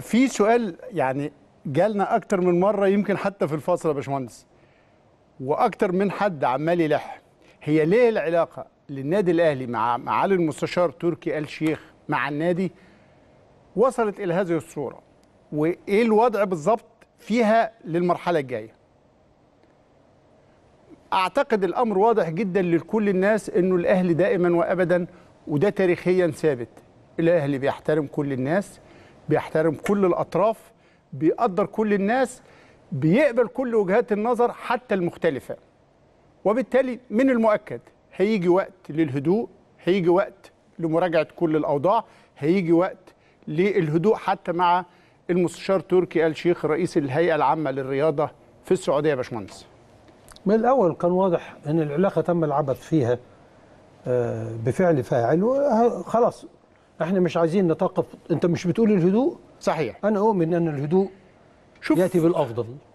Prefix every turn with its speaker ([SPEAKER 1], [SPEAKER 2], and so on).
[SPEAKER 1] في سؤال يعني جالنا اكتر من مره يمكن حتى في الفاصل يا باشمهندس واكتر من حد عمال يلح هي ليه العلاقه للنادي الاهلي مع معالي المستشار تركي آل شيخ مع النادي وصلت الى هذه الصوره وايه الوضع بالظبط فيها للمرحله الجايه اعتقد الامر واضح جدا لكل الناس انه الاهلي دائما وابدا وده تاريخيا ثابت الاهلي بيحترم كل الناس بيحترم كل الأطراف بيقدر كل الناس بيقبل كل وجهات النظر حتى المختلفة وبالتالي من المؤكد هيجي وقت للهدوء هيجي وقت لمراجعة كل الأوضاع هيجي وقت للهدوء حتى مع المستشار تركي آل شيخ رئيس الهيئة العامة للرياضة في السعودية يا باشمهندس
[SPEAKER 2] من الأول كان واضح أن العلاقة تم العبث فيها آه، بفعل فاعل خلاص احنا مش عايزين نتوقف انت مش بتقول الهدوء صحيح انا اؤمن ان الهدوء شوف ياتي بالافضل